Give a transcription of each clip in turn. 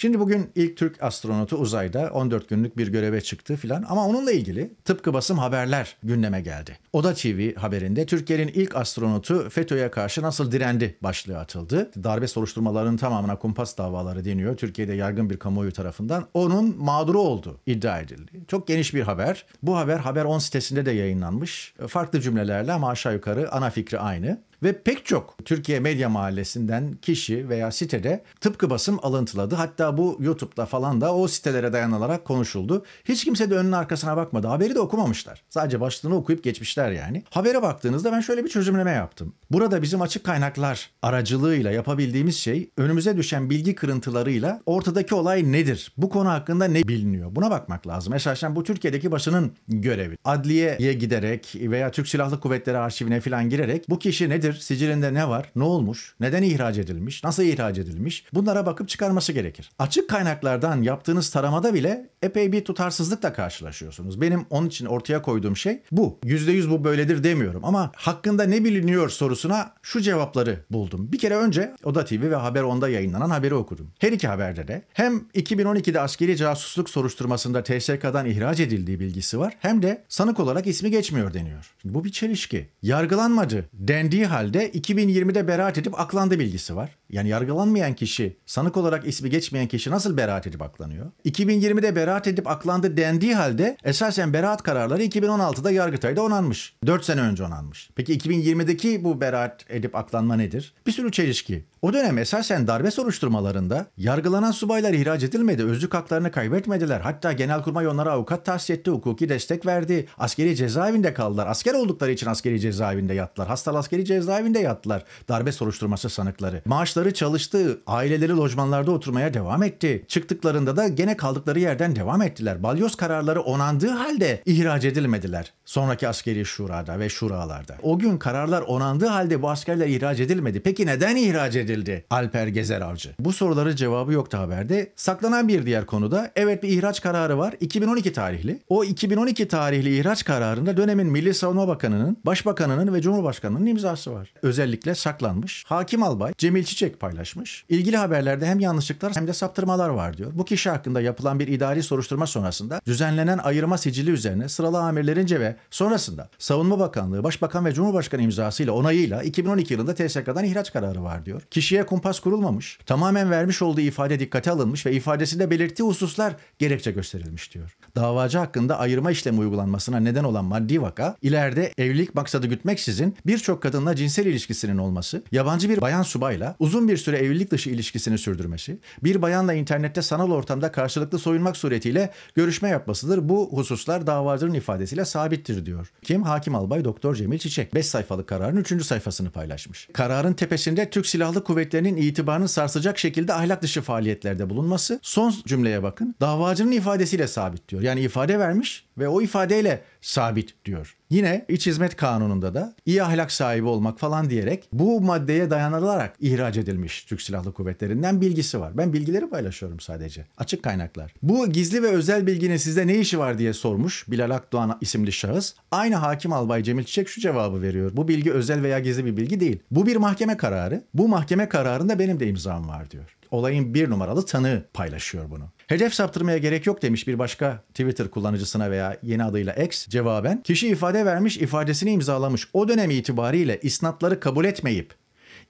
Şimdi bugün ilk Türk astronotu uzayda 14 günlük bir göreve çıktı filan ama onunla ilgili tıpkı basım haberler gündeme geldi. Oda TV haberinde Türkiye'nin ilk astronotu FETÖ'ye karşı nasıl direndi başlığı atıldı. Darbe soruşturmalarının tamamına kumpas davaları deniyor. Türkiye'de yargın bir kamuoyu tarafından onun mağduru oldu iddia edildi. Çok geniş bir haber. Bu haber Haber 10 sitesinde de yayınlanmış. Farklı cümlelerle ama aşağı yukarı ana fikri aynı. Ve pek çok Türkiye Medya Mahallesi'nden kişi veya sitede tıpkı basım alıntıladı. Hatta bu YouTube'da falan da o sitelere dayanılarak konuşuldu. Hiç kimse de önün arkasına bakmadı. Haberi de okumamışlar. Sadece başlığını okuyup geçmişler yani. Habere baktığınızda ben şöyle bir çözümleme yaptım. Burada bizim açık kaynaklar aracılığıyla yapabildiğimiz şey önümüze düşen bilgi kırıntılarıyla ortadaki olay nedir? Bu konu hakkında ne biliniyor? Buna bakmak lazım. Esasen bu Türkiye'deki basının görevi. Adliyeye giderek veya Türk Silahlı Kuvvetleri arşivine falan girerek bu kişi nedir? Nedir? Sicilinde ne var? Ne olmuş? Neden ihraç edilmiş? Nasıl ihraç edilmiş? Bunlara bakıp çıkarması gerekir. Açık kaynaklardan yaptığınız taramada bile epey bir tutarsızlıkla karşılaşıyorsunuz. Benim onun için ortaya koyduğum şey bu. %100 bu böyledir demiyorum ama hakkında ne biliniyor sorusuna şu cevapları buldum. Bir kere önce Oda TV ve Haber Onda yayınlanan haberi okudum. Her iki haberde de hem 2012'de askeri casusluk soruşturmasında TSK'dan ihraç edildiği bilgisi var hem de sanık olarak ismi geçmiyor deniyor. Şimdi bu bir çelişki. Yargılanmadı dendiği halde halde 2020'de beraat edip aklandı bilgisi var. Yani yargılanmayan kişi, sanık olarak ismi geçmeyen kişi nasıl beraat edip aklanıyor? 2020'de beraat edip aklandı dendiği halde esasen beraat kararları 2016'da Yargıtay'da onanmış. 4 sene önce onanmış. Peki 2020'deki bu beraat edip aklanma nedir? Bir sürü çelişki. O dönem esasen darbe soruşturmalarında yargılanan subaylar ihraç edilmedi, özlük haklarını kaybetmediler. Hatta Genelkurmay onlara avukat tahsis etti, hukuki destek verdi. Askeri cezaevinde kaldılar. Asker oldukları için askeri cezaevinde yattılar. Hastalı askeri cezaevinde yattılar. Darbe soruşturması sanıkları. Maaşları dostları çalıştığı aileleri lojmanlarda oturmaya devam etti. Çıktıklarında da gene kaldıkları yerden devam ettiler. Balyoz kararları onandığı halde ihraç edilmediler. Sonraki askeri şurada ve şuralarda. O gün kararlar onandığı halde bu askerler ihraç edilmedi. Peki neden ihraç edildi Alper Gezer Avcı? Bu soruların cevabı yoktu haberde. Saklanan bir diğer konuda evet bir ihraç kararı var. 2012 tarihli. O 2012 tarihli ihraç kararında dönemin Milli Savunma Bakanı'nın, Başbakanı'nın ve Cumhurbaşkanı'nın imzası var. Özellikle saklanmış. Hakim Albay Cemil Çiçek Çiçek paylaşmış. İlgili haberlerde hem yanlışlıklar hem de saptırmalar var diyor. Bu kişi hakkında yapılan bir idari soruşturma sonrasında düzenlenen ayırma sicili üzerine sıralı amirlerince ve sonrasında Savunma Bakanlığı, Başbakan ve Cumhurbaşkanı imzasıyla onayıyla 2012 yılında TSK'dan ihraç kararı var diyor. Kişiye kumpas kurulmamış, tamamen vermiş olduğu ifade dikkate alınmış ve ifadesinde belirttiği hususlar gerekçe gösterilmiş diyor. Davacı hakkında ayırma işlemi uygulanmasına neden olan maddi vaka ileride evlilik maksadı gütmeksizin birçok kadınla cinsel ilişkisinin olması, yabancı bir bayan subayla uzun uzun bir süre evlilik dışı ilişkisini sürdürmesi, bir bayanla internette sanal ortamda karşılıklı soyunmak suretiyle görüşme yapmasıdır. Bu hususlar davacının ifadesiyle sabittir diyor. Kim? Hakim Albay Doktor Cemil Çiçek. 5 sayfalık kararın 3. sayfasını paylaşmış. Kararın tepesinde Türk Silahlı Kuvvetleri'nin itibarını sarsacak şekilde ahlak dışı faaliyetlerde bulunması. Son cümleye bakın. Davacının ifadesiyle sabit diyor. Yani ifade vermiş ve o ifadeyle sabit diyor. Yine iç hizmet kanununda da iyi ahlak sahibi olmak falan diyerek bu maddeye dayanılarak ihraç edilmiş Türk Silahlı Kuvvetleri'nden bilgisi var. Ben bilgileri paylaşıyorum sadece. Açık kaynaklar. Bu gizli ve özel bilginin sizde ne işi var diye sormuş Bilal Akdoğan isimli şahıs. Aynı hakim albay Cemil Çiçek şu cevabı veriyor. Bu bilgi özel veya gizli bir bilgi değil. Bu bir mahkeme kararı. Bu mahkeme kararında benim de imzam var diyor olayın bir numaralı tanığı paylaşıyor bunu. Hedef saptırmaya gerek yok demiş bir başka Twitter kullanıcısına veya yeni adıyla X cevaben. Kişi ifade vermiş, ifadesini imzalamış. O dönem itibariyle isnatları kabul etmeyip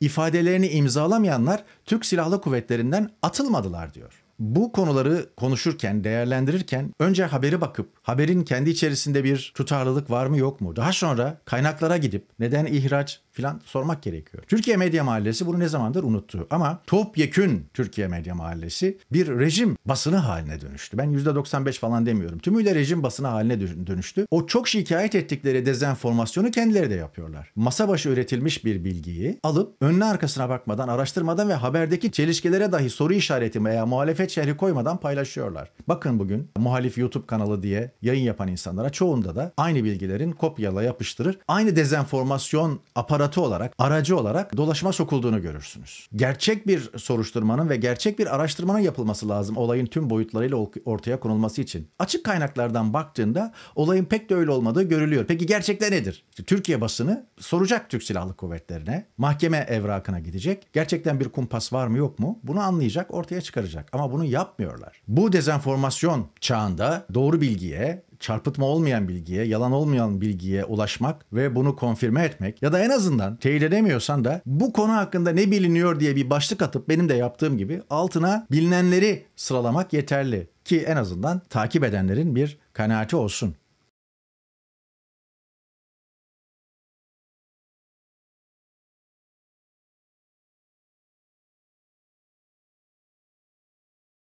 ifadelerini imzalamayanlar Türk Silahlı Kuvvetleri'nden atılmadılar diyor. Bu konuları konuşurken, değerlendirirken önce haberi bakıp haberin kendi içerisinde bir tutarlılık var mı yok mu? Daha sonra kaynaklara gidip neden ihraç, filan sormak gerekiyor. Türkiye Medya Mahallesi bunu ne zamandır unuttu ama topyekün Türkiye Medya Mahallesi bir rejim basını haline dönüştü. Ben %95 falan demiyorum. Tümüyle rejim basını haline dönüştü. O çok şikayet ettikleri dezenformasyonu kendileri de yapıyorlar. Masa başı üretilmiş bir bilgiyi alıp önüne arkasına bakmadan, araştırmadan ve haberdeki çelişkilere dahi soru işareti veya muhalefet şerhi koymadan paylaşıyorlar. Bakın bugün muhalif YouTube kanalı diye yayın yapan insanlara çoğunda da aynı bilgilerin kopyala yapıştırır. Aynı dezenformasyon aparatı aparatı olarak, aracı olarak dolaşıma sokulduğunu görürsünüz. Gerçek bir soruşturmanın ve gerçek bir araştırmanın yapılması lazım olayın tüm boyutlarıyla ortaya konulması için. Açık kaynaklardan baktığında olayın pek de öyle olmadığı görülüyor. Peki gerçekte nedir? Türkiye basını soracak Türk Silahlı Kuvvetleri'ne, mahkeme evrakına gidecek. Gerçekten bir kumpas var mı yok mu? Bunu anlayacak, ortaya çıkaracak. Ama bunu yapmıyorlar. Bu dezenformasyon çağında doğru bilgiye, çarpıtma olmayan bilgiye, yalan olmayan bilgiye ulaşmak ve bunu konfirme etmek ya da en azından teyit edemiyorsan da bu konu hakkında ne biliniyor diye bir başlık atıp benim de yaptığım gibi altına bilinenleri sıralamak yeterli ki en azından takip edenlerin bir kanaati olsun.